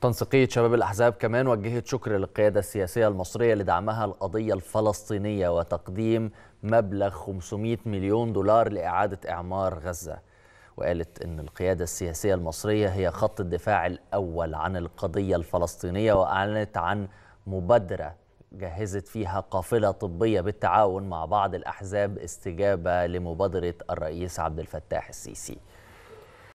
تنسيقية شباب الأحزاب كمان وجهت شكر للقيادة السياسية المصرية لدعمها القضية الفلسطينية وتقديم مبلغ 500 مليون دولار لإعادة إعمار غزة وقالت أن القيادة السياسية المصرية هي خط الدفاع الأول عن القضية الفلسطينية وأعلنت عن مبادرة جهزت فيها قافلة طبية بالتعاون مع بعض الأحزاب استجابة لمبادرة الرئيس عبد الفتاح السيسي